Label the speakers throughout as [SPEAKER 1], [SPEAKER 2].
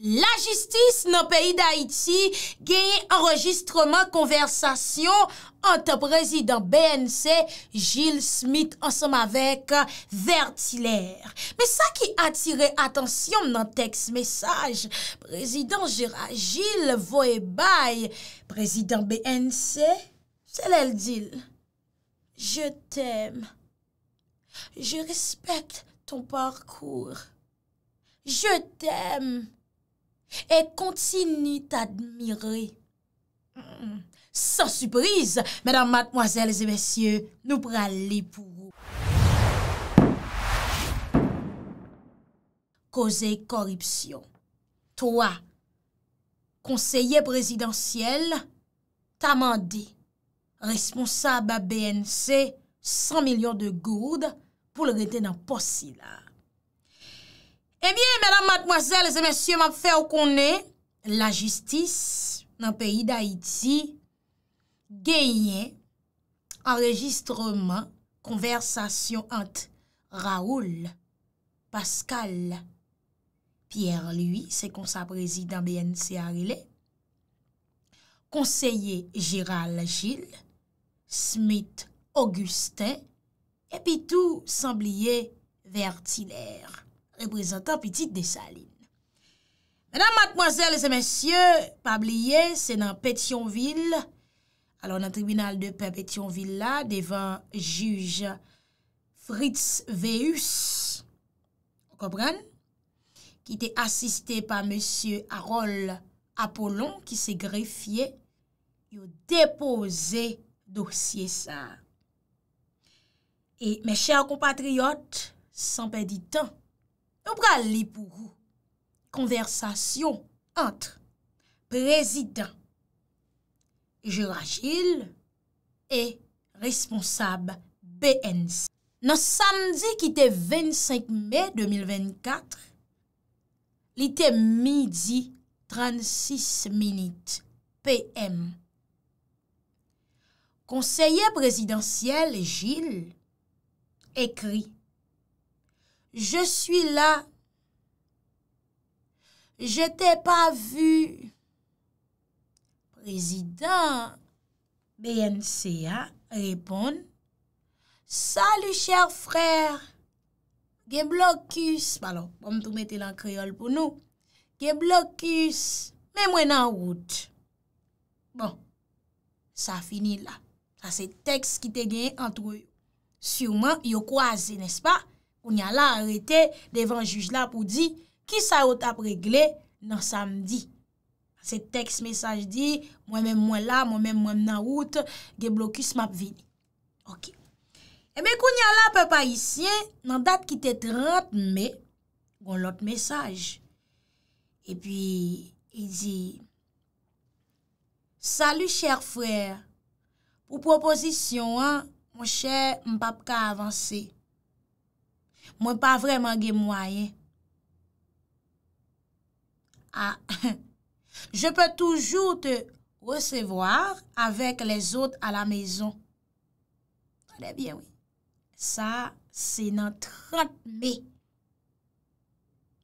[SPEAKER 1] La justice nan peyi d'Haïti geye enregistreman konversasyon an te prezidant BNC, Gilles Smith, an som avek vertilèr. Me sa ki atire atensyon nan teks mesaj, prezidant Gilles vo e bay, prezidant BNC, sel el dil. Je t'em. Je respect ton parkour. Je t'em. Et continue t'admirer. Sans surprise, mesdames, mademoiselles et messieurs, nous prallons pour vous. Causer corruption. Toi, conseiller présidentiel, t'amandis responsable à BNC 100 millions de gourdes pour le retenant post-silent. Ebyen, eh madame, mademoiselles et messieurs, m'ap fè ou konè, la justice nan peyi d'Haïti genyen enregistrement konversasyon ant Raoul Pascal Pierre-Louis, se konsa prezidant BNC-Arilè, konseye e, Gérald Gilles, Smith-Augustin, epi tou sembliye vertilèr. reprezentant Petit Desalines. Madame, mademoiselle, et se monsieurs, pabliye, se nan Pétionville, alon nan tribunal de Pétionville la, devan juge Fritz Veus, ou kopran, ki te asiste pa monsieurs Harold Apollon, ki se grefye, yo depose dosye sa. E mè chè an kompatriote, san pe di tan, Nou pral li pou kou konversasyon antre prezidant Jirajil e responsab BNC. Nan samdi ki te 25 mey 2024, li te midi 36 minit PM, konseye prezidansyel Jirajil ekri, Je suis la. Je t'ai pas vu. Prezident BNCA reponde. Salut, cher frère. Ge blokus. Palo, bom tou mette lan kriol pou nou. Ge blokus. Mè mwen nan route. Bon, sa fini la. Sa se teks ki te gen an tou. Siuman, yo kwa ze, nes pa? kou nyala arete devan juj la pou di, ki sa out ap regle nan samdi. Se tek se mesaj di, mwen mwen mwen la, mwen mwen mwen nan out, ge blokus map vini. Ok. E me kou nyala pe pa isye, nan dat ki te 30 me, goun lot mesaj. E pi, i e di, salu chèr frèr, pou proposisyon an, mwen chèr m papka avansè. Mwen pa vreman ge mwaye. Je pe toujou te resevo avèk le zot a la mezon. Sa, se nan 30 me.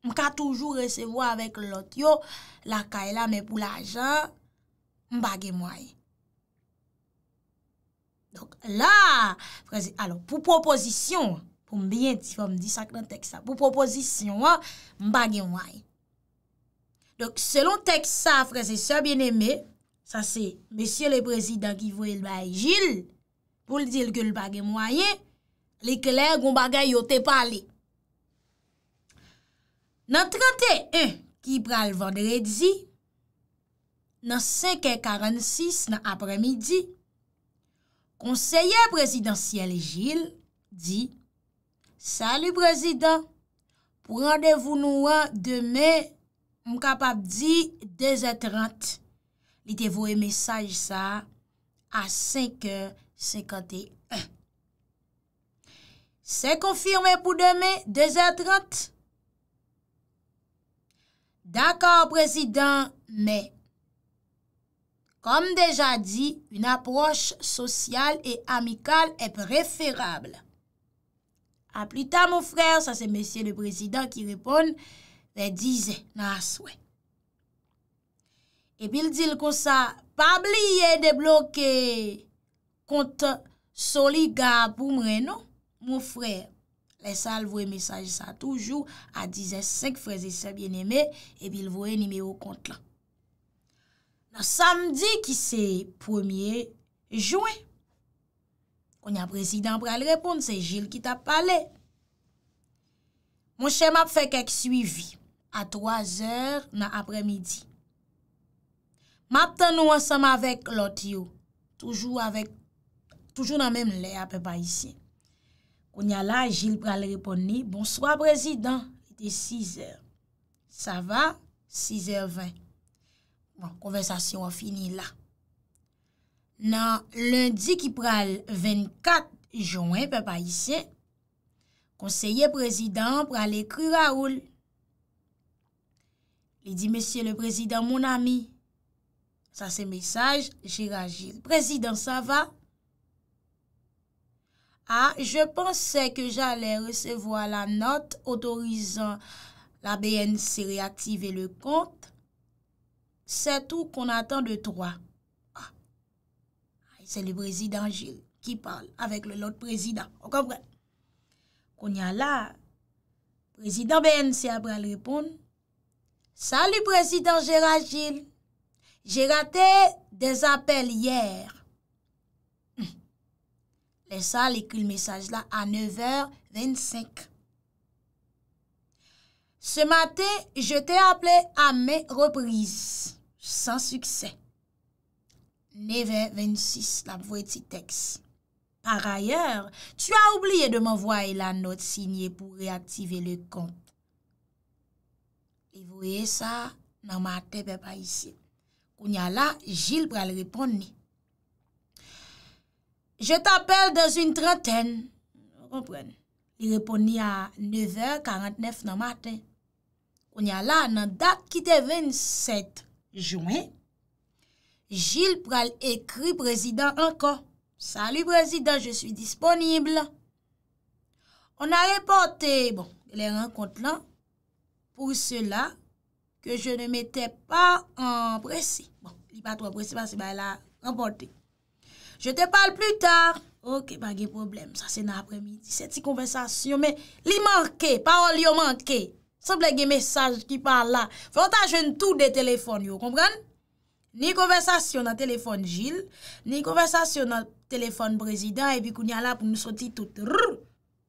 [SPEAKER 1] Mwen ka toujou resevo avèk lot yo, la ka e la me pou la ajan, mwen pa ge mwaye. La, pou proposisyon. mbyen ti fòm disak nan teksa. Pou proposisyon wò, mbagye mwaye. Dok, selon teksa a freziseur bin eme, sa se, mesye le prezident ki vwe l baye jil, pou l dil ke l bagye mwaye, l ekeler goun bagay yo te pale. Nan 31, ki pral vandredi, nan 5 et 46, nan apremidi, konseye prezidentiel jil, di, Sali prezident, pou randevounou an demè mkapap di 2 a 30. Mitevou e mesaj sa a 5 a 51. Se konfirme pou demè 2 a 30? Daka prezident, men. Kom deja di, un aproche sosyal e amikal e preferable. A pli ta mou frèr, sa se mesye le prezidant ki repon, le dize nan aswe. Epil dil kon sa, pabli ye de bloke kont soli ga pou mre nou. Mou frèr, le sal vwe mesaj sa toujou, a dize sek freze se bien eme, epil vwe nimeyo kont la. Nan samdi ki se premier jouen. Konya prezidant pral reponde, se jil ki tap pale. Mwen chema pfe kek suivi, a 3 er nan apre midi. Maten nou ansem avek lot yo, toujou nan menm le ap pe pa isi. Konya la, jil pral reponde, bonsoy prezidant, ite 6 er. Sa va, 6 er 20. Bon, konversasyon an fini la. Nan lundi ki pral 24 joun, pe pa isye, konseye prezident pral ekru Raoul. Li di, mesye le prezident, mon ami, sa se mesaj, jirajir. Prezident, sa va? Ha, ah, je pense ke jale resevo la not, otorizan la BNC reaktive le kont, se tou kon atan de troa. c'est le président Gilles qui parle avec l'autre président. On comprend. Qu'on y a là, président BNC après Salut président Gérard Gilles. J'ai raté des appels hier. Hmm. Les salles écrit le message là à 9h25. Ce matin, je t'ai appelé à mes reprises, sans succès. 9.26, la mwoy ti teks. Par ayer, tu a oubliye de mwoy la not signye pou reaktive le kont. E vweye sa, nan mate pe pa isi. O nyala, jil pral repon ni. Je tapel dan zun trenten. O pren, li repon ni a 9.49 nan mate. O nyala, nan dat ki te 27 jounen, Jil pral ekri prezidant ankon. Sali prezidant, je sou disponible. On a repote, bon, le renkont la, pou cela, ke je ne mette pa en presi. Bon, li patro en presi, pas se ba la rempote. Je te pal plus tard. Ok, pa gen probleme, sa se nan apremidi, se ti konversasyon, men li manke, pa ou li yo manke. Seble gen mesaj ki par la. Fanta jen tou de telefon yo, konpran? Ni konversasyon nan telefon jil, ni konversasyon nan telefon prezident, epi kou nyala pou nou soti tout, rrrr,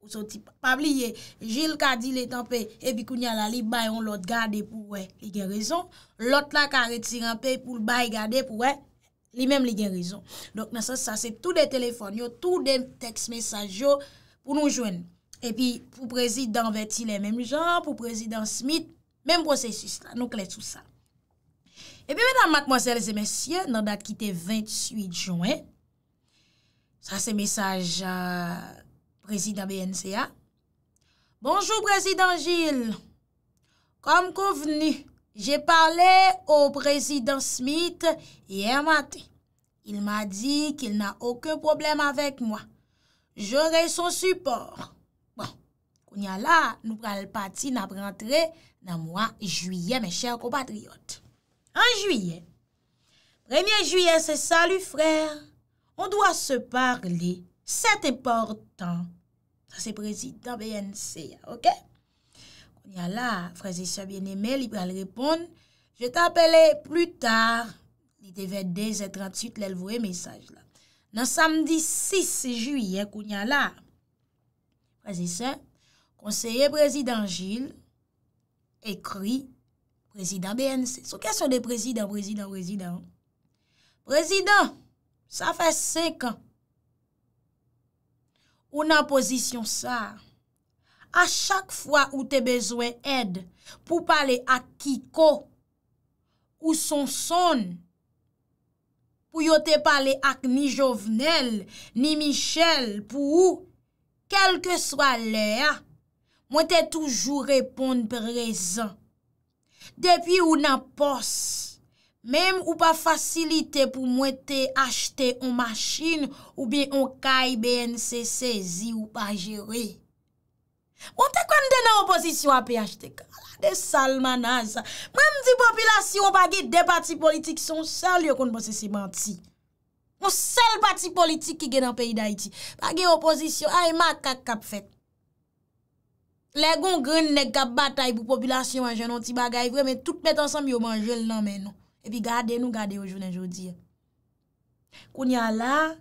[SPEAKER 1] pou soti pabliye. Jil ka di le tanpe, epi kou nyala li bayon lot gade pou we, li gen rezon. Lot la ka retiranpe pou bay gade pou we, li menm li gen rezon. Dok nan sa, sa se tout de telefon, yo tout de text message yo pou nou jwen. Epi pou prezident veti le menm jan, pou prezident smit, menm prosesus la, nou klet sou sa. E pi mè nan matmozèl zè mèsyè nan dat ki te 28 joun, sa se mesaj prezident BNCA, Bonjour prezident Gilles, kom kon veni, jè parle o prezident Smith yè matè. Il mè di ki il nan okè problem avèk mò. Jè re son support. Bon, kon yè la nou pral pati nan prantre nan mò juyè mè chèr komatriot. An juyen. Premye juyen se salu, frèr. On doa se parli. Se te portan. Se prezident BNC. Ok? Kounia la, prezident bien eme, li pral reponde. Je te apele plus tard. Li te ved des et trantit lèl vwe mesaj la. Nan samdi 6 juyen, kounia la. Prezident. Konseye prezident Gilles. Ekri. Prezident BNC, sou kèson de prezident, prezident, prezident. Prezident, sa fè sekan. Ou nan pozisyon sa, a chak fwa ou te bezwen ed pou pale ak Kiko ou Sonson, pou yo te pale ak ni Jovenel ni Michel, pou ou, kelke swa lè, mwen te toujou repon prezant. Depi ou nan pos, mèm ou pa fasilite pou mwete achte ou machin ou bi an kay BNCC zi ou pa jere. Mwote kon den nan oposisyon api achte ka? De salmanan sa. Mwen di popilasyon bagi de pati politik son sal yon kon mwose se manti. Mwen sel pati politik ki gen an peyi da iti. Bagi oposisyon ay makak kapfet. Le goun gren nek kap batay pou populasyon anjen an ti bagay vre, men tout met ansanm yo manjel nan men nou. Epi gade nou gade yo jounen joudi. Koun ya la,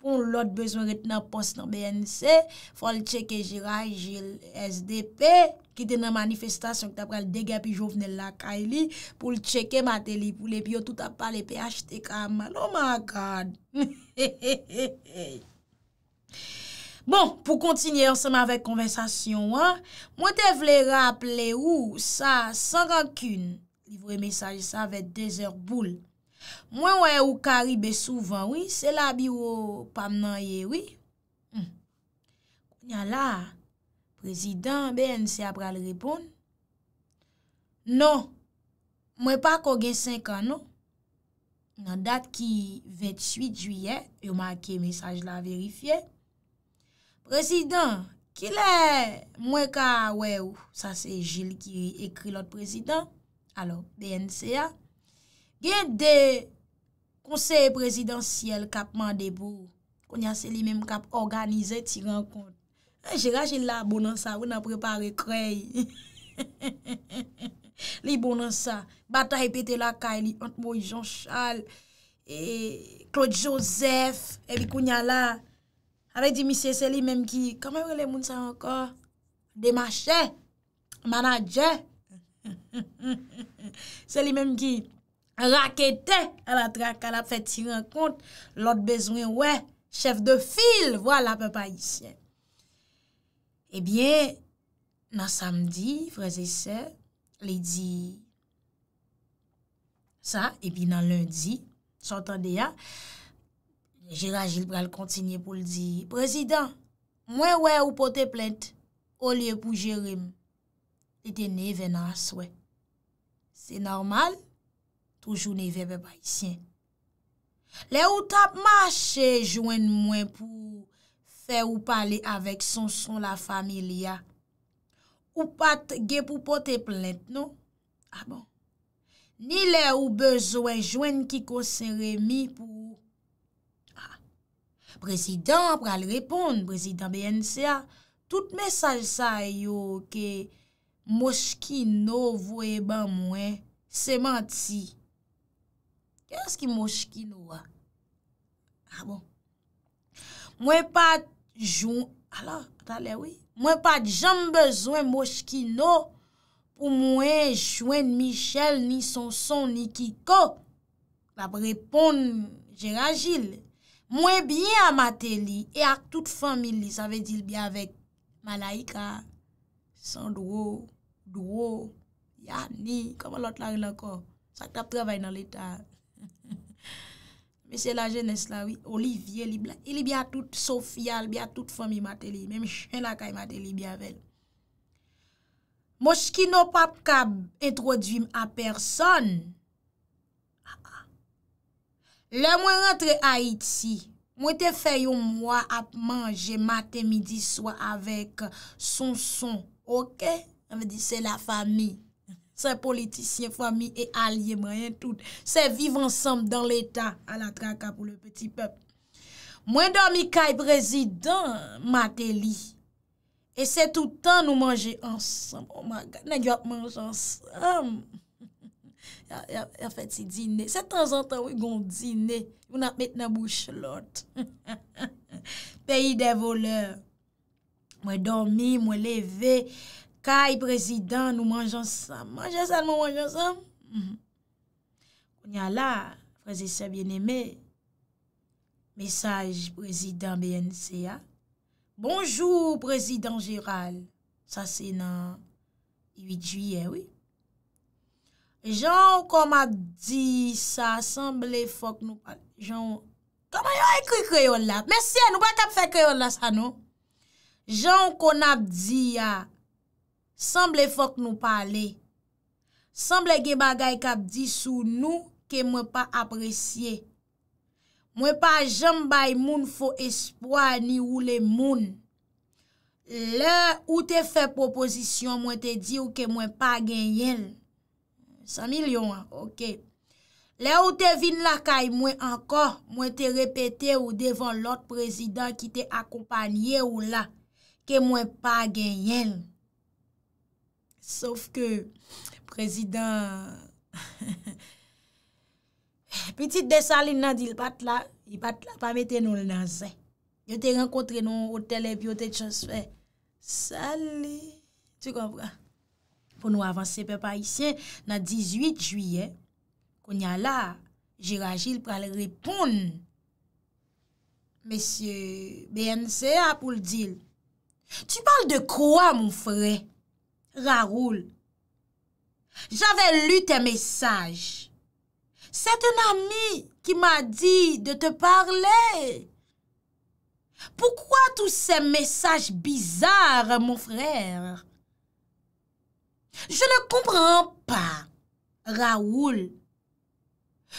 [SPEAKER 1] pou lout bezon retenan post nan BNC, fol cheke jiray jil SDP, kite nan manifestasyon ki tapre al degay pi jovnen lakay li, pou l cheke mate li pou le pi yo tout ap pale pi achte kamman. Oh my God! Bon, pou kontinye anseman vek konvensasyon an, mwen te vle rap le ou sa san rankun livre mesaj sa vek dezer boul. Mwen wè ou kari be souvan oui, se la bi ou pamenan ye oui. Hmm. Kounyan la, prezident be ense apra le repoun. Non, mwen pa kogue senk an nou. Nan dat ki 28 juyen, yo manke mesaj la verifiye. Prezident, kilè mwen ka wew, sa se jil ki ekri lot prezident, alo BNCA, gen de konseye prezidentiyel kap mandebo, konya se li menm kap organize ti renkont. Jira eh, jil la bonan sa, wè nan prepare krey. Li bonan sa, bata repete la kay li, ant mwen Jean Charles, eh, Claude Joseph, evi eh, konya la, Avè di misye, se li mèm ki, kame vre le moun sa ankor, demache, manajè, se li mèm ki, rakete, alatra ka la pfe tiran kont, lot bezwen, wè, chef de fil, vwa la pe pa isye. Ebyen, eh nan samdi, vreze se, li di sa, epi nan lundi, sotan de ya, Jirajil pral kontinye pou l di, Prezident, mwen wè ou pote plente, O liye pou jere m, Tete ne venan aswe. Se normal, Toujou ne venan bayisyen. Le ou tap mache, Jwen mwen pou, Fè ou pale avèk son son la familya, Ou pat ge pou pote plente, no? A ah bon, Ni le ou bezwe jwen ki konsen remi pou, Prezident, pral reponde, prezident BNCA, tout mesaj sa yo ke moshkino vwe ban mwen se manti. Kwa s ki moshkino wa? A ah bon. Mwen pat jom bezwen moshkino pou mwen jwen Michel ni Sonson ni Kiko, pral reponde Gérard Gilles. Mwen biye a mate li, e ak tout fomil li, sa ve di li biye avek, Malaika, Sandro, Duro, Yanni, koman lot la rin anko? Sa tap travay nan letal. Mese la jenese la, oui, Olivier, li e biye a tout, Sofia, li biye a tout fomil mate li, men mi chen la kaye mate li biye avek. Mwen skino pap kab introdwi a personn, Lè mwen rentre Haïti, mwen te fè yon mwa ap manje matè midi swa avèk son son, ok? Anve di se la fami, se politisye, fami e alye mwen yon tout, se viv ansam dan l'Etat ala traka pou lè peti pep. Mwen dan mi kay prezident matè li, e se toutan nou manje ansam, oh omaga, nan yon ap manje ansam. Ya fèt si dine. Sè tanzantan wè gon dine. Goun ap mèt nan bouch lòt. Pèyi devolè. Mwen dormi, mwen leve. Kay, prezident, nou manj ansam. Manj ansam, nou manj ansam. Mhm. Koun ya la, prezident bien eme. Mesaj prezident BNCA. Bonjour, prezident Gérald. Sa se nan 8 juye, wè. Jan ou kon ap di sa, sanble fok nou pale, jan ou, kama yo ekri kreyon la, mersi an, nou ba kap fe kreyon la sa nou, jan ou kon ap di ya, sanble fok nou pale, sanble ge bagay kap di sou nou, ke mwen pa apresye, mwen pa jan bay moun fo espwa, ni ou le moun, le ou te fe proposisyon, mwen te di ou ke mwen pa genyen, San milyon an, ok. Le ou te vin la kaj mwen ankor, mwen te repete ou devan lot prezident ki te akompanyen ou la, ke mwen pa genyen. Sof ke prezident... Petite de sali nan di l pat la, l pat la pa mette nou l nan se. Yo te renkontre nou ou telepio te chans fe. Sali, tu kompran? pou nou avanse pe pa isen nan 18 juyen, kon ya la, jirajil pral repoun. Mesey BNCA pou l'dil, tu pal de kwa moun frey, Raoul, jave lute mesaj, set un ami ki ma di de te parle, mesey, poukwa tou se mesaj bizar moun frey, Je ne comprends pas, Raoul.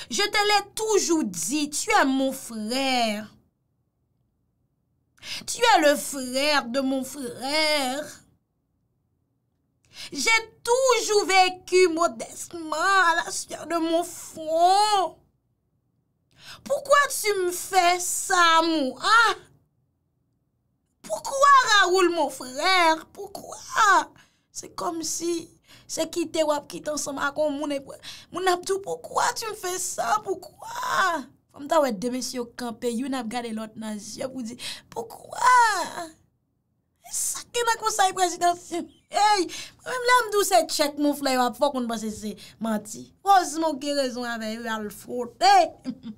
[SPEAKER 1] Je te l'ai toujours dit, tu es mon frère. Tu es le frère de mon frère. J'ai toujours vécu modestement à la sueur de mon front. Pourquoi tu me fais ça, mon ah? Pourquoi, Raoul, mon frère? Pourquoi? Se kom si, se kite wap, kite ansama akon moun, moun apdou, poukwa tu mfe sa, poukwa? Fom ta wè demes yo kampe, yon ap gade lot nan zyop, ou di, poukwa? E sakye nan konsay prezidansyon, ey! Mwen lamdou se tchek moun fley wap, fok moun pasese manti. Fos moun ki rezon avè yon alfot, ey!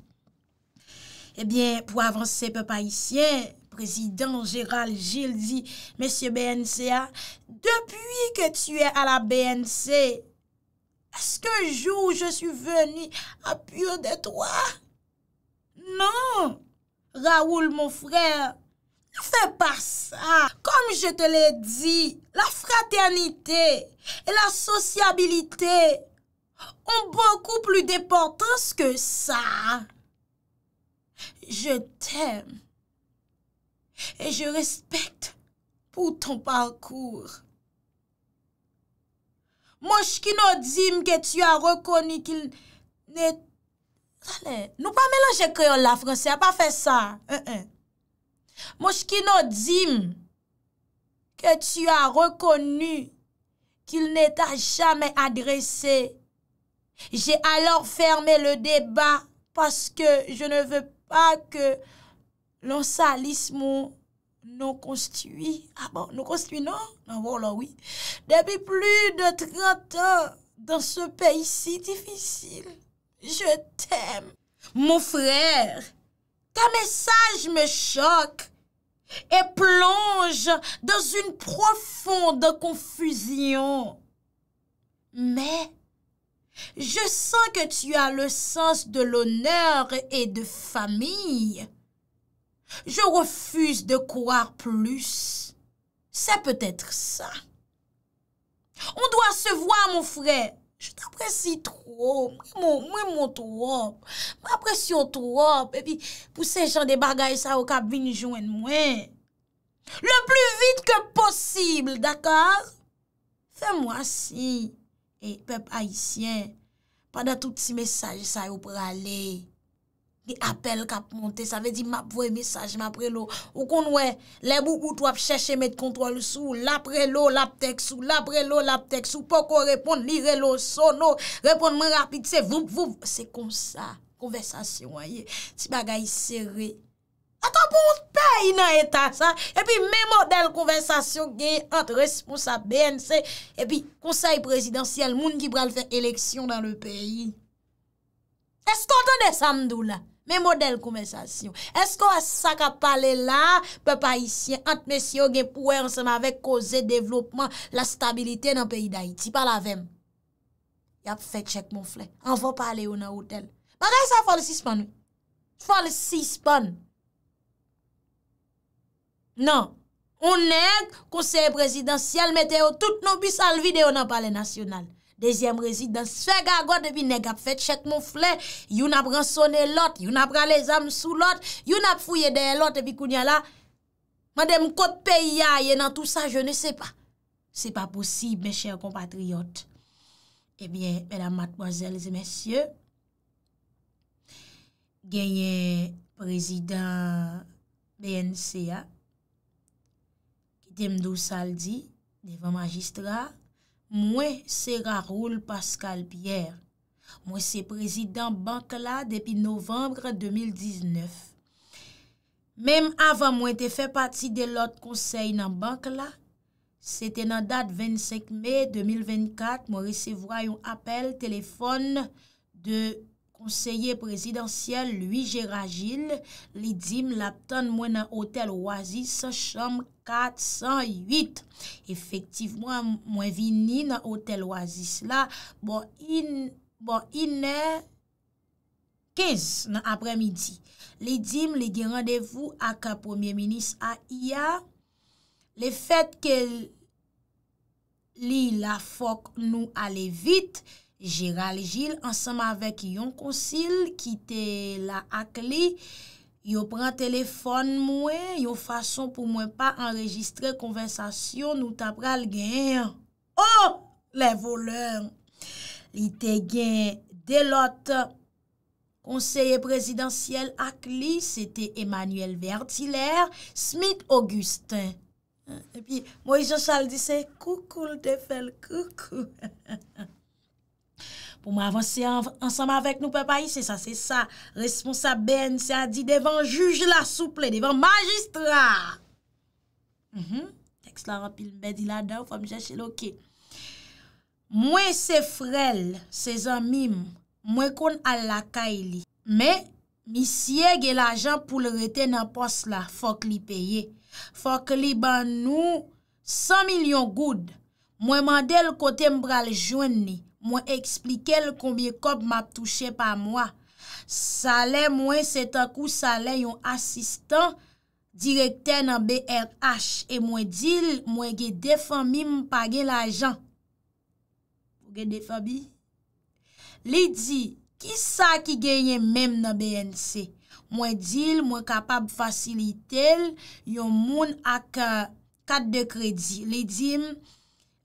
[SPEAKER 1] Ebyen, eh pou avanse pe paisyen, président Gérald Gilles dit, Monsieur BNCA, depuis que tu es à la BNC, est-ce qu'un jour je suis venu à pur de toi? Non, Raoul, mon frère, ne fais pas ça. Comme je te l'ai dit, la fraternité et la sociabilité ont beaucoup plus d'importance que ça. Je t'aime. E je respect pou ton parkour. Moshkino dzim ke tu a rekony kil net... Nou pa melanje kreyo la franse, a pa fe sa. Moshkino dzim ke tu a rekony kil net a chame adrese. Je alor ferme le deba paske je ne ve pa ke... Lansalismon non konstuit, non ah bon, non konstuit nan, ah non, bon la oui, debi plu de 30 ans dan se peyi si difisil. Je t'em. Mon frère, ta mesaj me chok e plonge dan un profond de konfuzyon. Me, je san ke tu a le sens de l'onor et de famiye. Je refus de kouar plus. Se peut etre sa. On doit se voir, mon frè. Je t'apresi trop. Mwen moun trop. Mwen apresi trop. E pi pou se jan de bagay sa yo kabini jounen mwen. Le plus vite ke possible, d'akor? Fè mwa si. E pep haisyen. Pada tout ti mesaj sa yo praley. Di apel kap monte, sa ve di map vwe mesaj, mapre lo. Ou kon wè, lè boukout wap chèche met kontrol sou, lapre lo, lap tek sou, lapre lo, lap tek sou, poko reponde, lire lo, sono, reponde mwen rapide, se voun, voun, se kon sa, konversasyon wè ye. Ti bagay seri, ata pou moun pey nan etan sa, e pi mè modèl konversasyon ge, an te responsa bèn se, e pi konsey presidansyel, moun ki pral fè eleksyon nan le peyi. E sko tonde samdou la? Me model koume sasyon. Esko a sa ka pale la, pe pa isyen ant mesyon gen pouwe anseman vek koze devlopman la stabilite nan peyi da iti. Palavem. Yap fechek moun fle. Anvo pale ou nan hotel. Mwagay sa fal sispan ou? Fal sispan. Nan. Ou neg, konseye prezident, siel meteo, tout nou bisal vide ou nan pale nasyonal. Dezyem rezidans fè gagote bi neg ap fèt chèk moun flè. You nap ran son elot, you nap ran les amsou lot, you nap fouye de elot bi kounya la. Madèm kote pey ya ye nan tout sa, je ne sè pa. Sè pa posib, mè chèr compatriot. Ebyen, eh mèdam matboazèl, zè mèsyè, genye prezidans BNCA, ki tem dou saldi, devan magistrat, Mwen se Raoul Pascal Pierre. Mwen se prezidant bank la depi novembre 2019. Mem avan mwen te fe pati de lot konsey nan bank la, se te nan dat 25 mey 2024, mwen resevwa yon apel, telefon de konseyye prezidansyel Louis Gérard Gilles, li dim la ton mwen nan hotel wazi sa chanm kwa. 408, efektivman mwen vini nan otel wazis la, bon inè 15 nan apremidi. Li dim li gen randevou ak ah, a pwemye minis a iya, li fet ke li la fok nou ale vit, jiral jil ansama vek yon konsil ki te la ak li, Yo pran telefon mwen, yo fason pou mwen pa anregistre konvensasyon nou tabral gen. Oh, le voleur! Li te gen, delot, konseye prezidentiel ak li, se te Emanuelle Vertilère, Smith Augustin. E pi, Moïse Chal disen, koukou le defel, koukou. pou m avansi ansanm avèk nou pe pa yi, se sa, se sa, responsa ben, se a di devan juj la souple, devan magistra. Mm-hmm, teks la rapil bedi la do, fòm jèche loke. Mwen se frel, se zanmim, mwen kon al laka yi li, me, mi siege l ajan pou l reten an pos la, fòk li peye, fòk li ban nou, san milyon goud, mwen mandel kote m bral jwen ni, Mwen eksplike l konbye kop m ap touche pa mwa. Sale mwen setakou sale yon asistan direkter nan BNH. E mwen dil mwen ge defan mim page l ajan. Ge defan bi? Li di, ki sa ki genye menm nan BNC? Mwen dil mwen kapab fasilite l yon moun ak uh, kat de kredi. Li di mwen.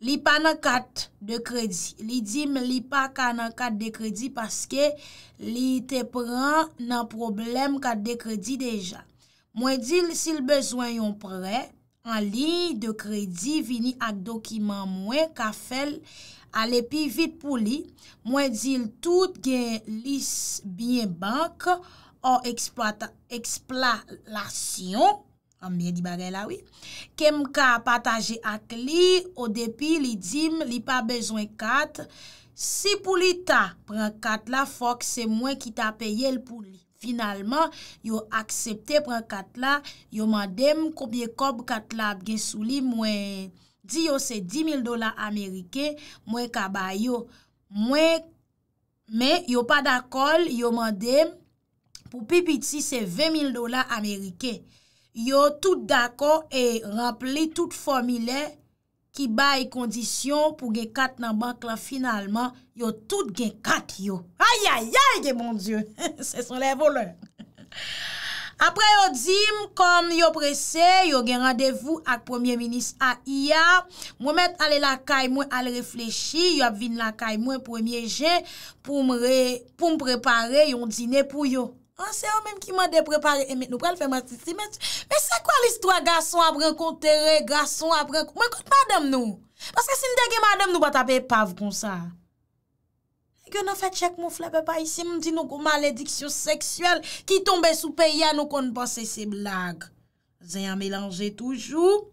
[SPEAKER 1] Li pa nan kat de kredi. Li di me li pa ka nan kat de kredi paske li te pran nan problem kat de kredi deja. Mwen dil si l bezwen yon pre, an li de kredi vini ak dokiman mwen ka fel alepi vit pou li. Mwen dil tout gen lis binye bank an eksploatasyon Kèm ka pataje ak li, o depi li dim li pa bezwen kat, si pou li ta pran kat la, fok se mwen ki ta peye l pou li. Finalman, yo aksepte pran kat la, yo mandem koubyè kob kat la ap gesou li, mwen di yo se 10.000 dola Amerike, mwen ka bayo. Mwen, men, yo pa dakol, yo mandem pou pi piti se 20.000 dola Amerike. yo tout dakon e rample tout formile ki bay kondisyon pou gen kat nan bank la finalman, yo tout gen kat yo. Ayayay, mon dieu, se son lè volè. Apre yo dim, kon yo prese, yo gen randevou ak premier minis a iya, mwomet ale lakay mwen al reflechi, yo ap vin lakay mwen premier gen pou mprepare yon dine pou yo. An se an menm ki man deprepare, e men nou prel fèman si si men, men se kwa l'istwa gason ap renkontere, gason ap renkontere, mwen kote madem nou, paske sin dege madem nou bat ap epav kon sa. Gyo nan fè tchèk mou flèbe pa isi, mwen di nou kou malediksyo seksyel, ki tombe sou pe ya nou kon bose se blag. Zè yon mélange toujou,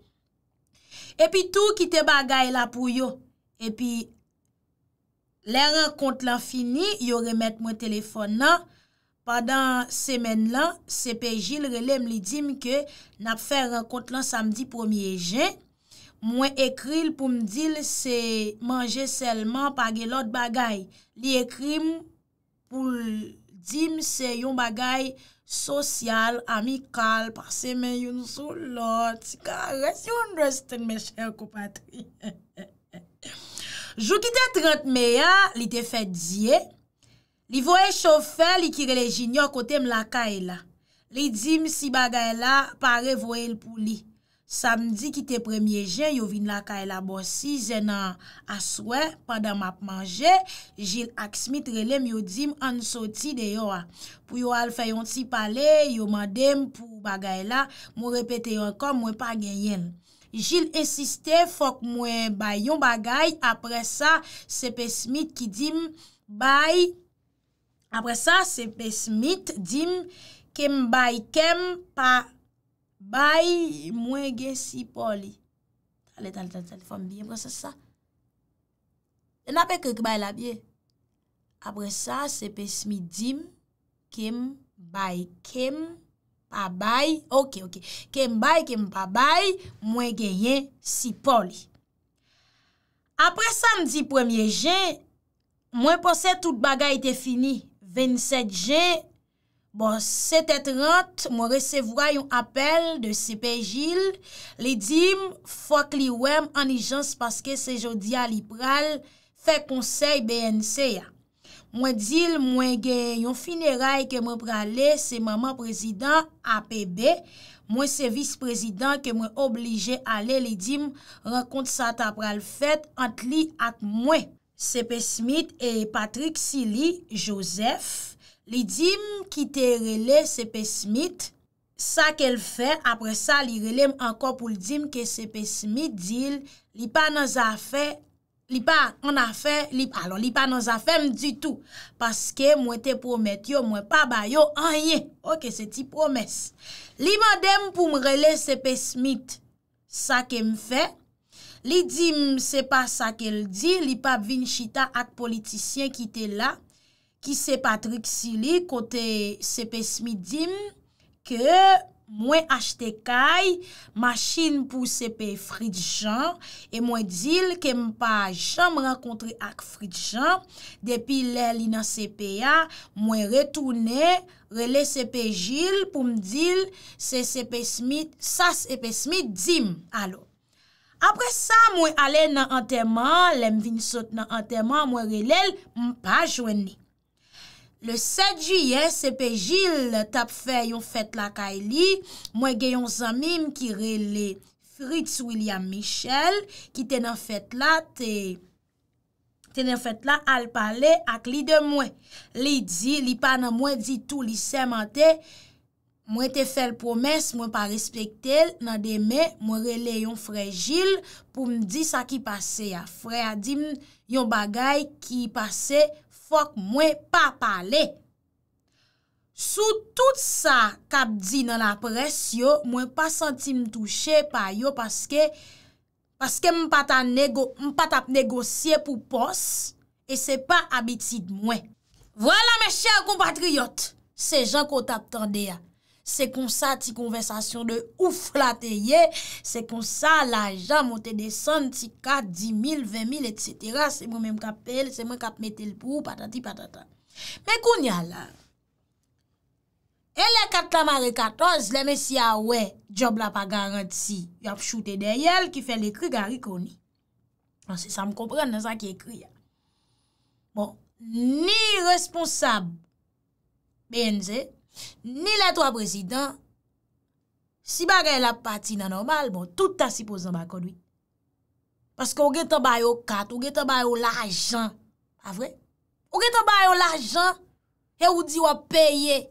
[SPEAKER 1] epi tou ki te bagay la pou yo, epi, le renkont la fini, yo remet mwen telefon nan, Padan semen lan, sepe jil relem li dim ke nap fe rakot lan samdi 1e jen. Mwen ekri l pou mdil se manje selman pa ge lot bagay. Li ekri m pou dim se yon bagay sosyal, amikal, pa semen yon sou lot. Sika res yon res ten me chen kou patri. Jou ki te 30 meya, li te fet zye. Li voye chowfe, li kirele jinyo kote m lakay e la. Li dim si bagay la, pare voye l pou li. Samdi kite premye jen, yo vin lakay e la bosi, jen an aswe, padan map manje, jil ak smit relem yo dim an soti de yo a. Pou yo al fayon ti pale, yo mandem pou bagay la, mou repete yon kom mwen pa genyen. Jil esiste fok mwen bayon bagay, apre sa sepe smit ki dim bayi, apre sa sepe smit dim kem bay kem pa bay mwen gen si poli. Tale, tale, tale, tale, fom biye mwen se sa. E na pe kem bay la biye. Apre sa sepe smit dim kem bay kem pa bay, ok, ok, kem bay kem pa bay mwen gen si poli. Apre sa me di premier gen, mwen pose tout bagay te fini. 27 gen, bon, 7 et 30, mwen resevwa yon apel de CP Gilles. Li dim, fok li wèm anijans paske se jodi a li pral, fe konsey BNC ya. Mwen dil, mwen gen yon finerae ke mwen prale se maman prezident APB. Mwen se vis prezident ke mwen oblije ale li dim, rakont sa ta pral fet ant li ak mwen. sepe smit e Patrick Sili, Joseph, li dim ki te rele sepe smit, sa ke l fè, apre sa li relem ankon pou l dim ke sepe smit dil, li pa nan zafè, li pa nan zafèm du tout, paske mwen te promet yo, mwen pa bayo, anye, oke se ti promes. Li mandem pou m rele sepe smit, sa ke m fè, Li dim se pa sa ke l di, li pa vin chita ak politisyen ki te la, ki se Patrik Sili kote sepe smi dim, ke mwen achte kay machin pou sepe Fridjan, e mwen dil ke mpa jan mwen rakontri ak Fridjan, depi lè lina sepe ya, mwen retounè, rele sepe jil pou m dil se sepe smi, sa sepe smi dim, alo. Apre sa mwen ale nan anterman, lem vin sot nan anterman, mwen relel, mwen pa jwenni. Le 7 juyen, sepe jil tap fe yon fet la kay li, mwen geyon zanmim ki rele Fritz William Michel, ki tenan fet la al pale ak li de mwen. Li di, li pa nan mwen di tou li seman te... Mwen te fel promes mwen pa respektel nan deme mwen rele yon frejil pou mdi sa ki pase ya. Frej a dim yon bagay ki pase fok mwen pa pale. Sou tout sa kap di nan apres yo mwen pa senti m touche pa yo paske m pat ap negosye pou pos e se pa abitid mwen. Vwala me chèl kompatriyot se jan kon tap tande ya. Se kon sa ti konversasyon de ouf la te ye, se kon sa la jan motè desan ti kat 10.000, 20.000, etc. Se mwen mèm kapel, se mwen kap metel pou, patati, patatat. Mè koun yal la. Elè kat la mare 14, lè mè si ya we, job la pa garanti, yop choute de yel ki fè l'ekri garikoni. An se sa m kompren nan sa ki ekri ya. Bon, ni responsab, bènze, Ni letwa prezident, si ba gen la pati nanormal, bon, tout ta sipozan ba konwi. Paske ou gen tabay yo kat, ou gen tabay yo la ajan, pa vre? Ou gen tabay yo la ajan, e ou diwa peye.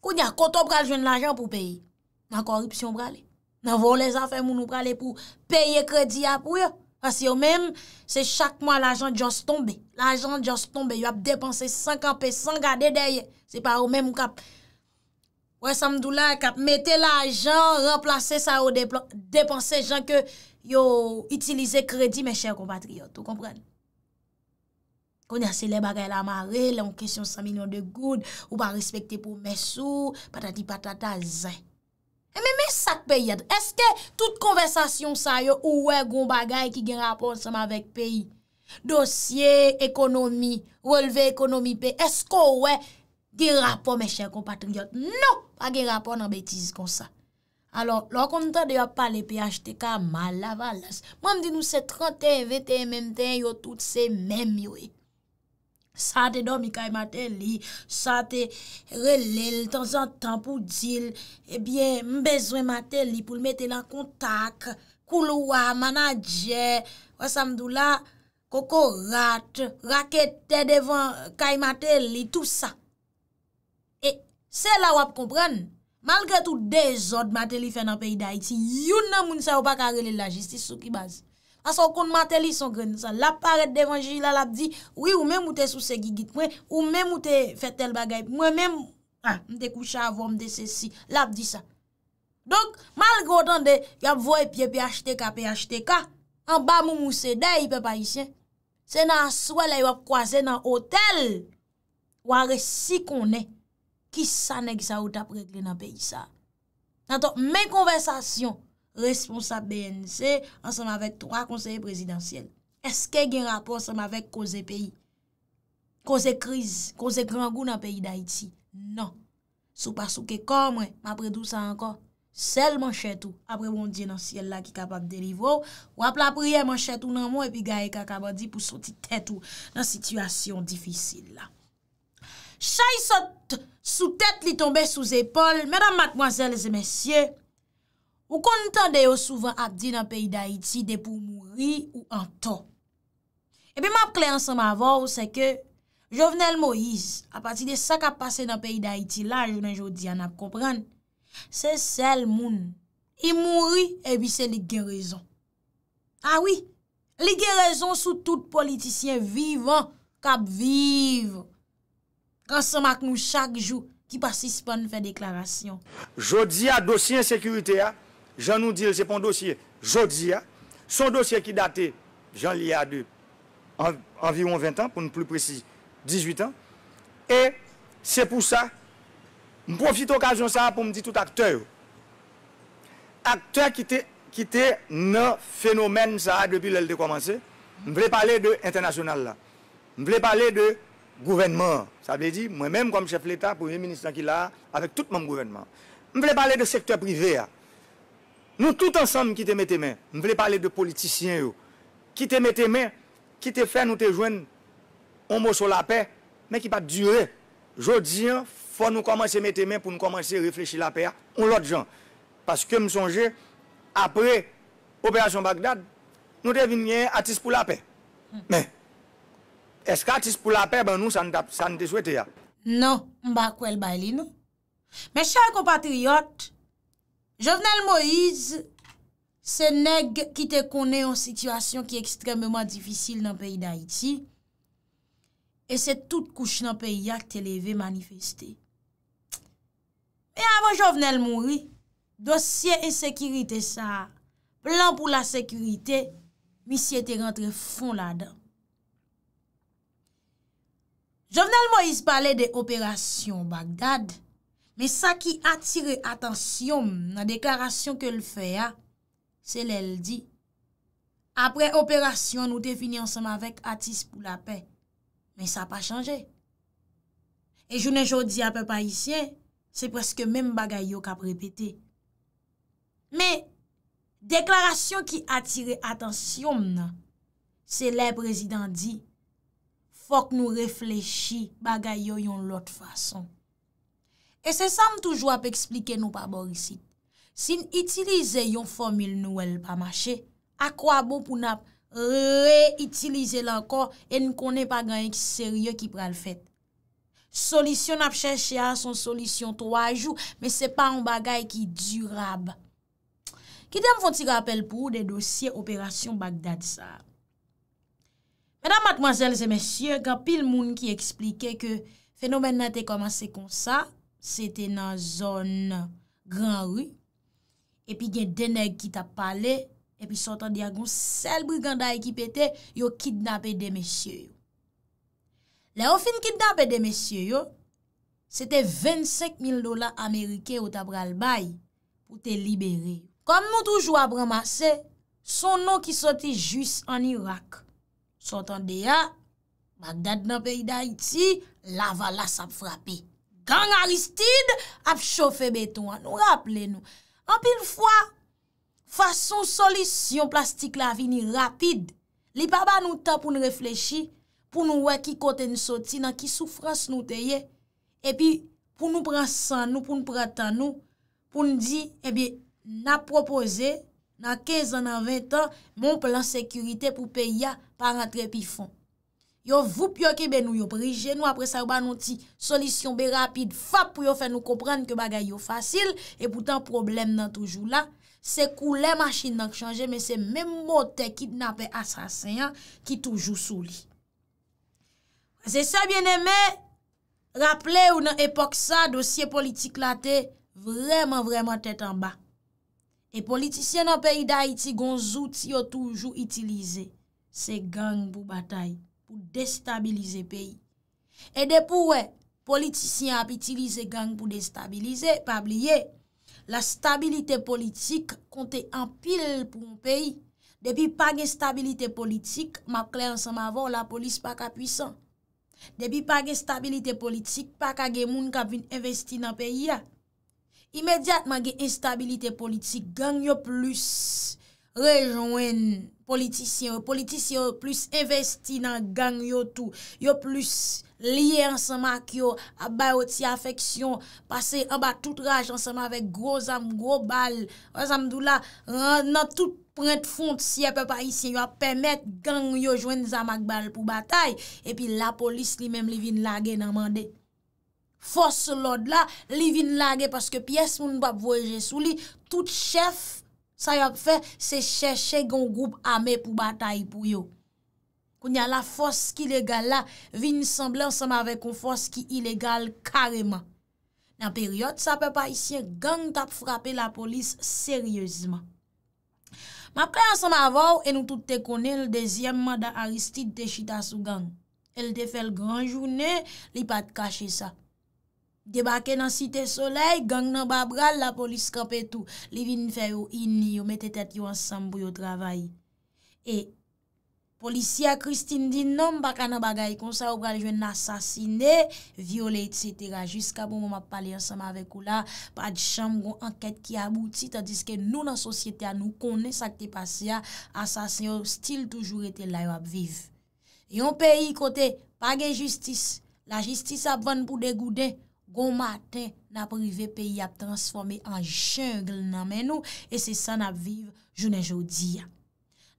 [SPEAKER 1] Koun ya koto praljen la ajan pou peye, nan korupsyon prale, nan volen zafen moun ou prale pou peye krediya pou yo. Fas yo men, se chak mwa l'ajan jons tombe. L'ajan jons tombe, yo ap depanse san kapè, san gade daye. Se pa yo men mw kap, wè samdou la, kap metè l'ajan, remplase sa yo depanse jan ke yo itilize kredi mè chèr kompatriyo. Tou komprende? Konye se le bagay la mare, le on kesyon san minyon de goud, ou pa respekte pou mè sou, patati patata zè. Eh, e mè mè sak pe yèd, eske tout konversasyon sa yo ou wè goun bagay ki gen rapon sa mè vek peyi? Dosye, ekonomi, releve ekonomi pe, esko ou wè gen rapon mè chè kon paten yòt? Non, pa gen rapon nan betiz kon sa. Alors, lò kon ton deyo pale pe achete ka mal avalès. Mè mè di nou se 31, 21, 21, yo tout se mèm yo ek. Eh. Sa te domi kay mater li, sa te relel tan zan tan pou dil, ebyen mbezwen mater li pou l metel an kontak, kou louwa, manadje, wa samdou la, koko rat, rakete devan kay mater li, tout sa. E, se la wap kompren, malgre tout dezod mater li fen an pey da iti, youn nan moun sa wap akarele la jistis sou ki bazi. Asa ou kon mateli son greni sa. La paret devanji la lap di, oui ou mè moutè sou se gigit mwen, ou mè moutè fetel bagay, mwen mè mtè koucha avon mtè se si, lap di sa. Donk, mal grotan de, yap vo epye pe achete ka, pe achete ka, an ba mou mou se dey pe payisyen, se nan aswe la yop kwaze nan otel, ware si konen, ki sa ne gisa ou tap rekli nan pe yisa. Nato, men konversasyon, respons ap BNC, an seman vek 3 konseye prezidentiyel. Eske gen rapor seman vek koze peyi? Koze kriz? Koze krangou nan peyi da iti? Non. Sou pasou ke komwe, m apre dou sa anko, sel man chetou. Apre moun diye nan siyel la ki kapap delivro, wap la priye man chetou nan moun epi ga e ka kabadi pou sou ti tetou nan sitwasyon difisil la. Chay sou tet li tombe sou zepol, mèdam matmwazèl zè mèsyè, Ou kontan de yo souvan ap di nan peyi d'Haïti de pou mouri ou anton. E bi map kle ansan ma vor ou se ke, Jovenel Moïse, a pati de sa kap pase nan peyi d'Haïti la, jounen jodi an ap kompren, se sel moun, e mouri e bi se li gen rezon. A ah wii, li gen rezon sou tout politisyen vivan kap viv. Kan san mak nou chak jou ki pasis pan fè deklarasyon.
[SPEAKER 2] Jodi a dosi ensekirite a, Jean nous dit, c'est un dossier, Jodia, hein, son dossier qui datait, Jean Lia de environ 20 ans, pour ne plus précis, 18 ans. Et c'est pour ça, je profite de l'occasion pour me dire tout acteur. Acteur qui était qui le phénomène ça depuis l'elle de commencer. Je voulais parler de international là. Je voulais parler de gouvernement. Ça veut dire moi-même comme chef de l'État, premier ministre qui là avec tout mon gouvernement. Je voulais parler de secteur privé. Nou tout ansanm ki te mette men, nou vle pale de politisyen yo. Ki te mette men, ki te fè nou te jwen, on mou so la pe, men ki pa dure. Jodiyan, fò nou komanse mette men pou nou komanse reflechi la pe ya, ou lòt jan. Paske m sonje, apre Operasyon Bagdad, nou hmm. te vinyen atis pou la pe. Men, eska atis pou la pe, ben nou sa nte souwete ya.
[SPEAKER 1] Non, m bakwèl bayli nou. Men chan kompati yot, Jovenel Moïse se neg ki te kone yon situasyon ki ekstremement difisil nan peyi d'Haïti e se tout kouche nan peyi yak te leve manifesté. E avan jovenel mouri, dosye e sekirite sa, plan pou la sekirite, mi si ete rentre fon la dan. Jovenel Moïse pale de operasyon Bagdad, Men sa ki atire atensyon nan deklarasyon ke l fè ya, se lè l di, apre operasyon nou te fini ansanm avèk atis pou la pè, men sa pa chanje. E jounen jodi apè pa isyen, se preske men bagay yo kap repete. Men deklarasyon ki atire atensyon nan, se lè prezident di, fòk nou reflechi bagay yo yon lot fason. E se sam toujou ap eksplike nou pa bor isi. Sin itilize yon formil nou el pa mache, akwa bo pou nap re-itilize lankor en konen pa gen yon serye ki pral fèt. Solisyon ap chèche a son solisyon to ajou, men se pa yon bagay ki durab. Kitèm fon ti rappel pou ou de dosye Operasyon Bagdad sa. Mèdam matmoazèl zè mèsyè, ka pil moun ki eksplike ke fenomen natè komanse kon sa, se te nan zon gran ru, epi gen denèk ki ta pale, epi sotan diya goun sel briganday ki pete, yo kidnapè de mesye yo. Le ou fin kidnapè de mesye yo, se te 25.000 dola Amerike yo ta pralbay, pou te libere. Kom moun toujou a bramase, son nou ki sote jis an Irak. Sotan diya, ma dad nan peyi da iti, la vala sa frapi. Lang Aristide ap chofe beton an, nou rappele nou. An pil fwa, fwa son solisyon plastik la vini rapid. Li baba nou tan pou nou reflechi, pou nou wè ki kote nou soti, nan ki soufrans nou teye. Epi pou nou pran san nou, pou nou pran tan nou, pou nou di, epi nan propoze, nan 15 an an 20 an, moun plan sekurite pou peya par antre pi fon. Yo vup yo ki be nou yo prije nou apre sa ou ba nou ti solisyon be rapid fap pou yo fe nou kompran ke bagay yo fasil E poutan problem nan toujou la se kou le machin nan k chanje men se menmote kidnap e asasyen ki toujou sou li Se se bieneme rapple ou nan epok sa dosye politik la te vreman vreman tetan ba E politisyen nan peyi da iti gon zou ti yo toujou itilize se gang pou batayi ou destabilize peyi. E depou we, politisyen ap itilize gang pou destabilize, pa bliye, la stabilite politik konti anpil pou mpeyi. Depi pa gen stabilite politik, ma kler ansan ma vò, la polis pa ka pwisan. Depi pa gen stabilite politik, pa ka gen moun kap vin investi nan peyi la. Imediat ma gen stabilite politik, gang yo plus rejouen... politisyen, politisyen yo plus investi nan gang yo tou, yo plus liye ansama ki yo abay oti afeksyon pase aba tout raj ansama vek gro zanm, gro bal, gro zanm dou la nan tout prent fonte si apè pa isyen yo apè met gang yo jwen zanm ak bal pou batay epi la polis li menm li vin lage nanman de fos lod la, li vin lage paske piyes moun bab voje sou li tout chef Sa yap fe, se chè chè goun goup amè pou batay pou yo. Koun ya la fòs ki ilegal la, vin semblè ansem avè kon fòs ki ilegal kareman. Nan peryot, sa pe pa isye gang tap frape la polis seryèzman. Ma pre ansem avò, e nou tout te konè l dezyèm man dan Aristide de Chitasou gang. El te fè l gran jounè, li pat kache sa. Debake nan site solei, gang nan ba bral, la polis kap etou. Li vin fè yo ini, yo mette tèt yo ansanm bou yo travay. E, polisiya Christine din nan baka nan bagay, konsa yo bral jwen asasine, viole etsetera. Jiska bon moun ap pale ansanm avek ou la, pa di chanm goun anket ki abouti, tadiske nou nan sosyete a nou kone sakte pasya, asasin yo stil toujou ete la yo ap viv. Yon peyi kote, page justice, la justice ap vane pou degouden. Gon maten, nan prive peyi ap transforme an jengle nan menou, e se san ap vive jounen joudiya.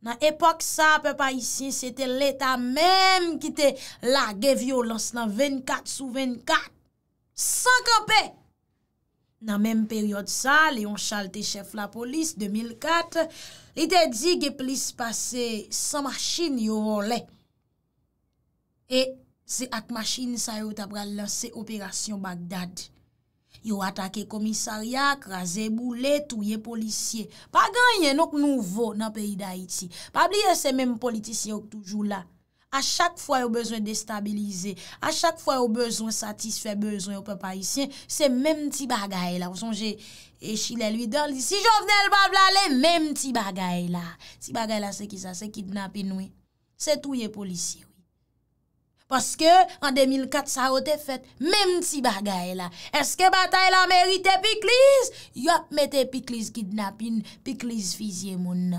[SPEAKER 1] Nan epok sa, pe pa isi, se te leta menm ki te la ge vyolans nan 24 sou 24. San kapè! Nan menm peryod sa, le yon chalte chef la polis 2004, le te di ge plis pase san machin yo role. E, Se ak machine sa yo tabra lanse operasyon Bagdad. Yo atake komisaryak, raze boule, touye polisye. Pagan yon nouk nouvo nan peyi da iti. Pabli yo se menm politisyen yo k toujou la. A chak fwa yo bezwen destabilize. A chak fwa yo bezwen satisfe, bezwen yo pe parisyen. Se menm ti bagay la. Ou sonje, Echile lui dan, si jo vnen el bab la, le menm ti bagay la. Ti bagay la se ki sa, se ki dnape noui. Se touye polisye yo. Paske, an 2004, sa o te fet. Mem ti bagay la. Eske batay la merite pikliz? Yo ap mette pikliz kidnapin, pikliz fizye moun.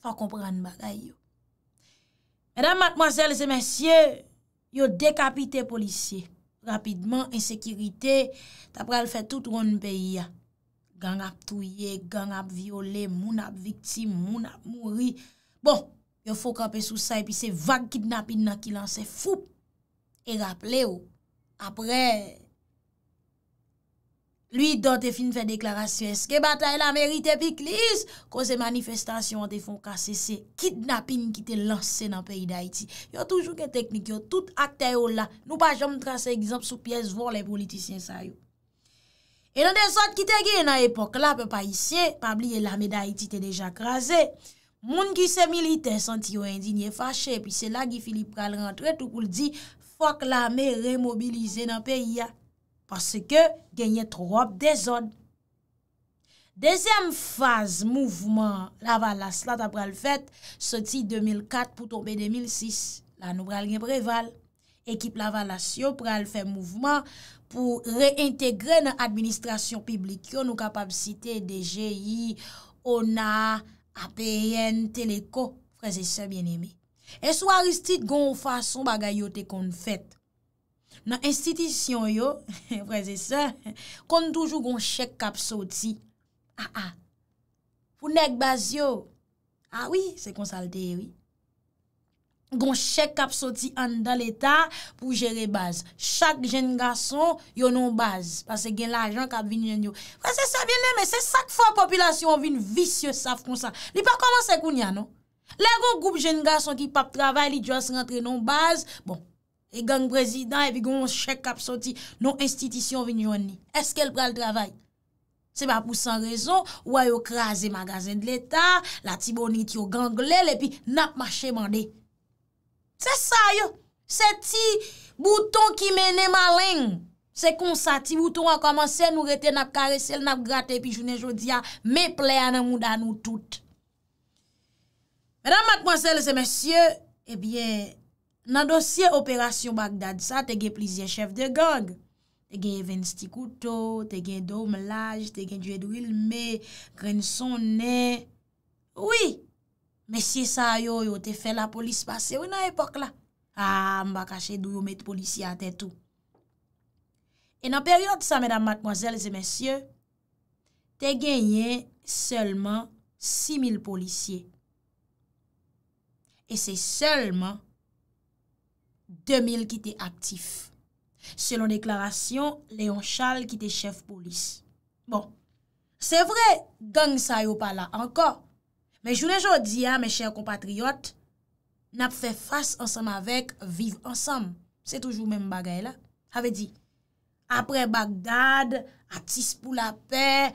[SPEAKER 1] Fa kompran bagay yo. Edan matmoselle se mensye, yo dekapite polisye. Rapidman, insekirite, tapral fet tout roun peyi ya. Gan ap tuye, gan ap viole, moun ap viktim, moun ap mouri. Bon, yo fok anpe sou sa epi se vage kidnapin nan ki lanse foup. E rap le yo. Apre, luy do te fin fè deklarasyon, eske bat la e la merite pi klis, ko se manifestasyon te fon kase se kidnapin ki te lanse nan peyi da iti. Yo toujou ke teknik, yo tout akte yo la. Nou pa jom trase egzamp sou pyes vò le politisyen sa yo. E nan de sot ki te gye nan epok la, pe pa isye, pa bli e la me da iti te deja krasè, Moun ki se milite, santi yo indi, nye fache, pi se la ki Filip pral rentre, tou kou l di, fok la me remobilize nan peyi ya, pase ke genye trop de zon. Dezem faz mouvman, la val la slat ap pral fet, soti 2004 pou tombe 2006, la nou pral gen preval, ekip la val la syo pral fe mouvman, pou reintegre nan administrasyon publik, ki yo nou kapab site DJI, ONA, Ape yen teleko, prezese bien eme. E swa ristit gwen ou fason bagay yo te kon fet. Nan institisyon yo, prezese, kon toujou gwen chek kap soti. A ah, a, ah. pou nek baz yo, a ah wii se konsalte wii. Gon chèk kap soti an dan l'Etat pou jere baz. Chak jen gason yo non baz. Pase gen la ajan kap vin jen yo. Pwese sa vye ne, me se sak fwa populasyon vin visye saf kon sa. Li pa komanse koun ya, non? Le yon goup jen gason ki pap travay, li djwa se rentre non baz. Bon, e gang prezidant epi gon chèk kap soti non institisyon vin jen yo ni. Eske el pral travay? Se ba pou san rezon, ou a yo krasi magazin l'Etat, la ti boni ti yo ganglele epi nap mache mande. Se sa yo, se ti bouton ki mene malen, se konsa, ti bouton an komanse, nou rete nap karesel, nap grate, pi jounen jodia, me ple an an mou dan nou tout. Madame Mat Monselle se mesye, ebyen, eh nan dosye operasyon Bagdad sa, te gen plizye chef de gang, te gen even sti kouto, te gen domelaj, te gen dwe dwi lme, grenson ne, ouy. Mesye sa yo yo te fe la polis pase wè nan epok la. A, mba kache dou yo met polisye a te tou. E nan peryon di sa, mèdam matmozèl, zè mesye, te genyen selman 6.000 polisye. E se selman 2.000 ki te aktif. Selon deklarasyon, Léon Charles ki te chef polis. Bon, se vre, genye sa yo pa la ankon. Men jounen jodi ya, men chèr kompatriyot, nap fè fâs ansam avèk, viv ansam. Se toujou men bagay la. Havè di, apre Bagdad, ap tis pou la pè,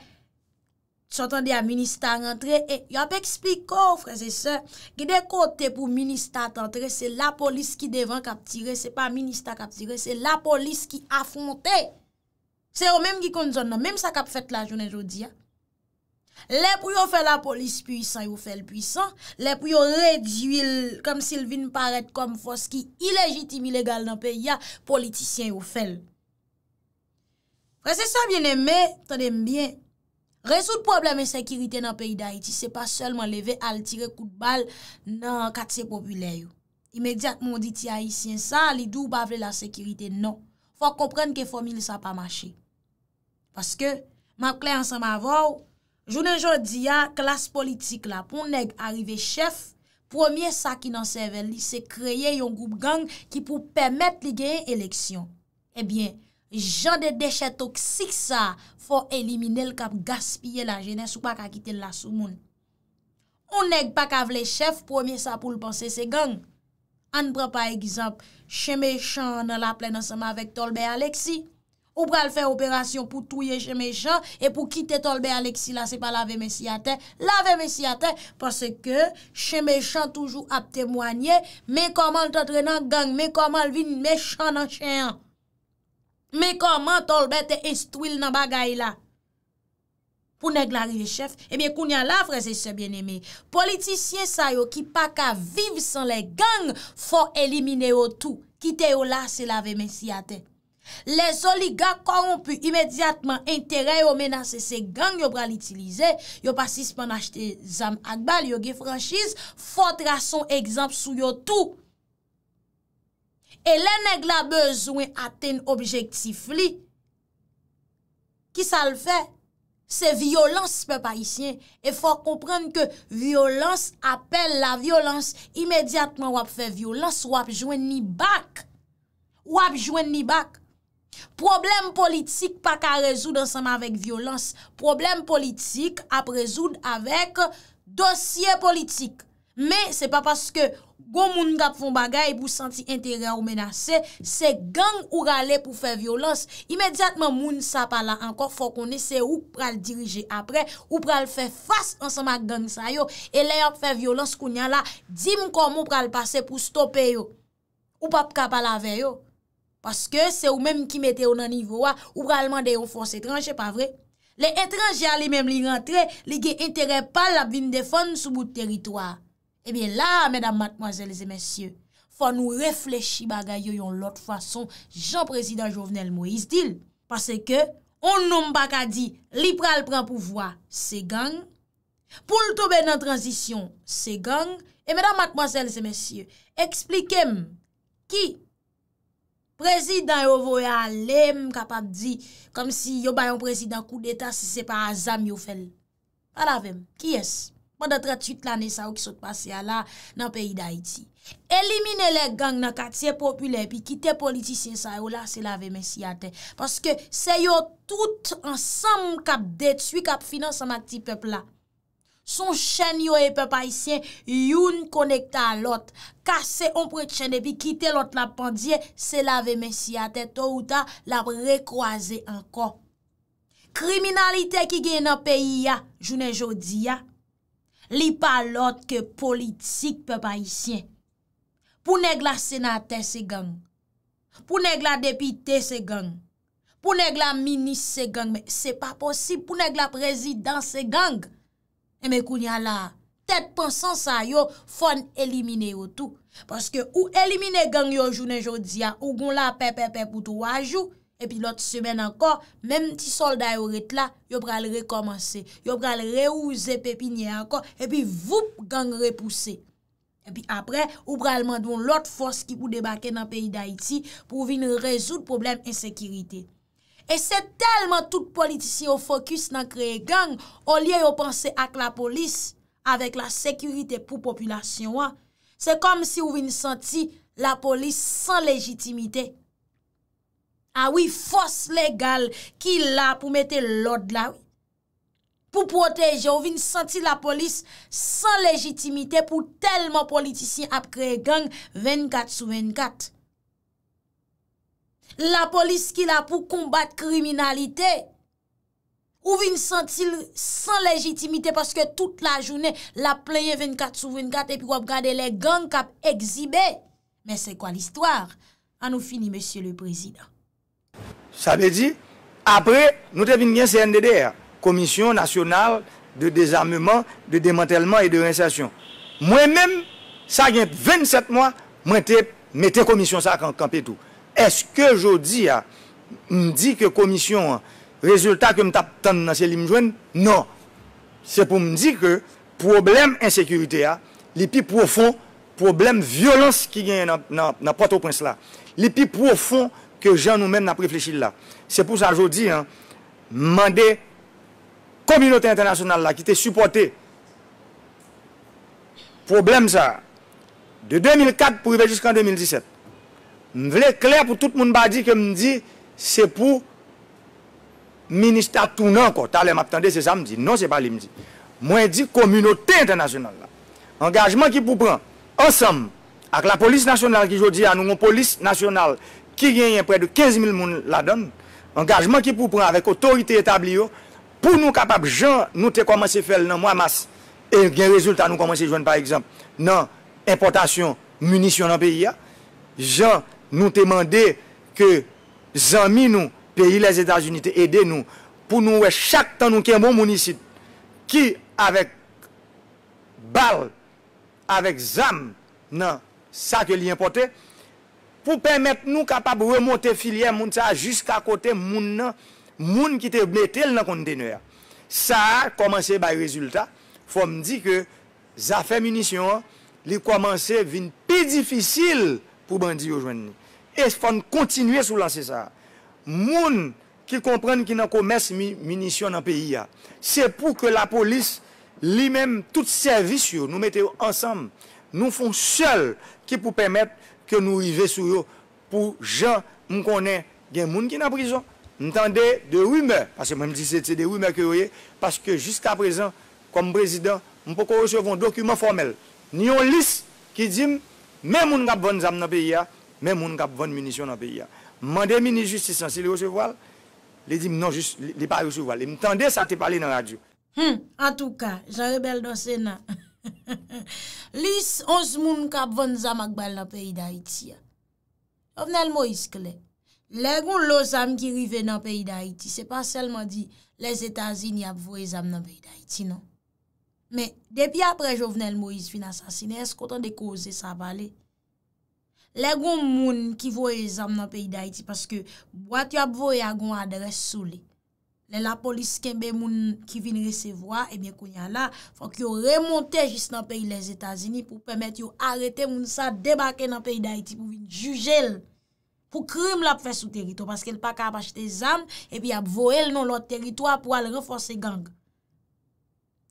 [SPEAKER 1] sotan di a ministat rentre, e, yon ap ekspliko, frè, se se, gè de kote pou ministat rentre, se la polis ki devan kap tire, se pa ministat kap tire, se la polis ki afonte. Se yo menm ki kon zon nan, menm sa kap fèt la jounen jodi ya, Lè pou yon fè la polis pwisan yon fèl pwisan, lè pou yon reduil kom sil vin paret kom fos ki ilegitim ilegal nan pe ya politisyen yon fèl. Prese sa bien eme, ton eme bien. Resout probleme sekirite nan peyi da iti, se pa selman leve al tire kout bal nan katse populeyo. Imediat moun diti a isyen sa, li dou bavle la sekirite non. Fwa komprenn ke fomil sa pa mache. Paske, ma kliansan ma vòw, Jounen jò di ya, klas politik la, pou nèk arrive chef, pwèmye sa ki nan sevel li se kreye yon goup gang ki pou pèmèt li genye eleksyon. Ebyen, jan de dechet toksik sa fò elimine l kap gaspye la jenè sou pa kakite l la sou moun. Ou nèk pa kavle chef, pwèmye sa pou l panse se gang. An pran pa egizop, cheme chan nan la ple nan seman vek tolbe Aleksi. Ou pral fè operasyon pou touye chè mè chan, e pou kite tolbe Alexi la, se pa lave mè siyate. Lave mè siyate, pwase ke chè mè chan toujou ap temwanyè, mè koman l tòtrenan gang, mè koman l vin mè chan nan chè an. Mè koman tolbe te estwil nan bagay la. Pounè glariye chef, e eh mè kounyan lafre se se bien eme. Politisye sayo ki paka vive san le gang, fò elimine yo tou, kite yo la se lave mè siyate. Le soli ga koron pu imediatman Interè yo menase se gang yo pral itilize Yo pasis man achete zam akbal Yo ge franjiz Fot rason egzamp sou yo tou E le neg la bezwen aten objektif li Ki sa l fe? Se violans pe pa isyen E fò kompran ke violans apel la violans Imediatman wap fe violans Wap jwen ni bak Wap jwen ni bak Problem politik pa ka rezoud ansama vek violans Problem politik ap rezoud avek dosye politik Me se pa paske gwo moun gap fon bagay pou santi entere ou menase Se gang ou rale pou fe violans Imediatman moun sa pala anko fokone se ou pral dirije apre Ou pral fe fas ansama gang sayo E le yo fe violans kou nyan la Dim kon moun pral pase pou stope yo Ou pap kapal ave yo Paske se ou menm ki mette ou nan nivoua ou pralman de yon fons etranje, pa vre. Le etranje a li menm li rentre, li gen entere pa la bin defon sou bout teritwa. Ebyen la, mèdam matmazèles e mèsyè, fa nou reflechi bagay yo yon lot fason Jean-Président Jovenel Moïse Dil. Paske ke, on noum baka di, li pral pran pouvoa, se gang. Poul tobe nan transisyon, se gang. E mèdam matmazèles e mèsyè, eksplikem ki, Prezidant yo voye alem kapap di kom si yo bayon prezidant kou deta si se pa azam yo fel. Palavem, ki es? Mwen de 38 lanen sa ou ki sot pase ya la nan peyi da iti. Elimine le gang nan katye popule pi kite politisyen sa ou la se lave men si ate. Paske se yo tout ansam kap detu kap finanse ma ti pepla. Son chen yo e pepa isyen, youn konekta lot, kase onpre chen epi kite lot la pandye, se la ve mesi ate, to ou ta la prekwaze anko. Kriminalite ki gen nan peyi ya, jounen jodi ya, li pa lot ke politik pepa isyen. Pou neg la senate se gang, pou neg la depite se gang, pou neg la minis se gang, me se pa posib pou neg la prezident se gang. E eh, mè kou nya la, tèt pensan sa yo fon elimine yo tou. Paske ou elimine gang yo jounen joudia, ou goun la pepepe pou tou wajou, epi lot semen anko, mèm ti solda yo ret la, yo pral rekomansi. Yo pral reouze pepi nye anko, epi vup gang repoussi. Epi apre, ou pral mandoun lot fos ki pou debake nan peyi da iti pou vin rezout problem ensekirite. E se telman tout politisyon fokus nan kreye gang, o liye yo panse ak la polis, avek la sekurite pou populasyon wa, se kom si ou vin santi la polis san legitimite. Awi fos legal ki la pou mette lode la, pou proteje ou vin santi la polis san legitimite pou telman politisyon ap kreye gang 24 sou 24. La polis ki la pou kombat kriminalite, ou vin sentil san legitimite paske tout la jounen la plenye 24 sou 24 epi wap gade le gang kap ekzibe. Men se kwa l'histoire? Anou fini, monsie le prezident.
[SPEAKER 2] Sa be di, apre nou te vin gen CNDDR, Komisyon Nasyonal de Dezamement, de Demantèlement et de Rensasyon. Mwen men, sa gen 27 mwen, mwen te mette komisyon sa kan petou. Eske jo di ya, m di ke komisyon, rezultat ke m tap tan nan se li m jwen, non. Se pou m di ke, probleme ensekurite ya, li pi profon, probleme violons ki gen nan pato prins la. Li pi profon ke jan nou men nan preflechil la. Se pou sa jo di ya, mande, kominyote internasyonal la ki te suporte, probleme sa, de 2004 pou yvejisk an 2017, Mwen vle kler pou tout moun badi ke mwen di se pou ministatou nan ko. Talè m ap tende se sa mwen di. Non se pali mwen di. Mwen di komunote internasyonal la. Engajman ki pou pran ansam ak la polis nasyonal ki jo di anou mwen polis nasyonal ki genyen pre de 15.000 moun la don. Engajman ki pou pran avek otorite etabli yo pou nou kapap jan nou te komanse fel nan mwa mas e gen rezultat nou komanse jwen par eksemp nan importasyon munisyon nan peyi ya. Jan Nou temande ke zami nou peyi les Etats-Unis te ede nou pou nou we chak tan nou ken bon mounisit ki avek bal, avek zam nan sa ke li importe pou pemet nou kapab remote filyen moun sa jiska kote moun nan moun ki te metel nan konteneur. Sa a komanse bay rezultat fom di ke zafen munisyon li komanse vin pi difisil pou bandi yojwen nou. E fwa n kontinuye sou lanse sa. Moun ki kompren ki nan komers mi munisyon nan peyi ya. Se pou ke la polis li men tout servis yo, nou mette yo ansam, nou fon sel ki pou pemet ke nou i ve sou yo pou jan m konen gen moun ki nan prizon. Ntande de rume, ase mwen di se te de rume ke yoye, paske jiska prezant kom prezident, m pou kon recev an dokumen formel. Nyon lis ki dim, men moun kap bon zan nan peyi ya. men moun kap voun munisyon nan peyi ya. Mande mini justisan, se li yo se voal, li di m nou just, li pa yo se voal, li m tande sa te pale nan radyo.
[SPEAKER 1] Hmm, an tou ka, jan rebel do Sena. Lis, ons moun kap voun zamak bal nan peyi da iti ya. Ovenel Moïse kle, le goun lo zam ki rive nan peyi da iti, se pa selman di, les Etasini ap vwe zam nan peyi da iti nan. Men, depi apre jovenel Moïse fin asasine, esk kontan de koze sa bali. Le goun moun ki voye zam nan peyi da iti, paske wat yo ap voye a goun adres soule. Le la polis kembe moun ki vin resevoa, ebyen kounya la, fok yo remonte jist nan peyi les Etasini, pou pwemet yo arete moun sa debake nan peyi da iti, pou vin juje l. Pou krim l ap fe sou terito, paske l pa ka ap achete zam, ebyen ap voye l non lot terito ap wale reforse gang.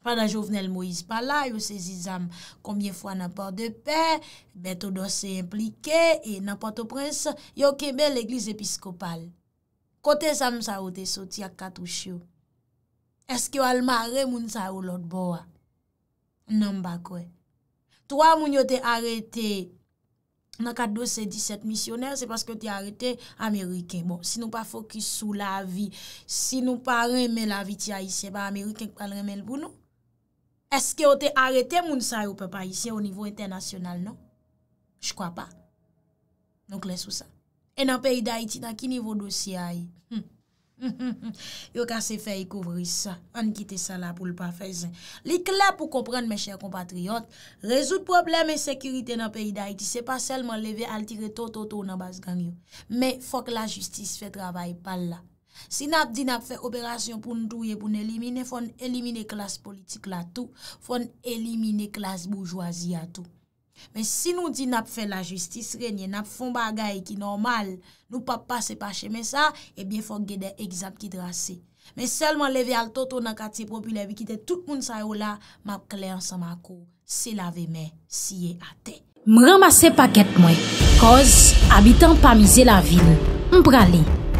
[SPEAKER 1] Fa da jovenel Moïse Pala, yo se zizam koumye fwa na port de pe, beto dosè implike, e na porto prens, yo kebe l'eglis episkopal. Kote zam sa ou te soti ak katou chou. Eske yo al ma re moun sa ou lot bo a. Nan bakwe. To a moun yo te arete na kat dosè 17 missionèr, se paske yo te arete Amerike. Si nou pa fokus sou la vi, si nou pa reme la vi ti a isye ba Amerike, an reme lbounou. Eske o te arete moun sa yo pe pa isye o nivou internasyonal non? Jkwa pa. Noun kles ou sa. E nan peyi da iti, nan ki nivou dosye a yi? Yo ka se fe yi kouvri sa. An kite sa la pou l pa fe zin. Li kla pou komprende men chèr kompatriyot, rezout probleme sekurite nan peyi da iti, se pa selman leve al tire to to to nan bas gang yon. Me fok la justice fe travay pal la. Si nap di nap fe operasyon pou n'douye pou n'elimine Fon elimine klas politik la tou Fon elimine klas boujwazi la tou Men si nou di nap fe la justis renyen Nap fon bagay ki normal Nou pap pase pa cheme sa Ebyen fon gede egzap ki drase Men selman leve al toto nan kati propilè Bi kite tout moun sa yo la Map kle ansan mako Se lave men, siye ate M ramase paket mwen Koz, abitan pa mize la vil Mprale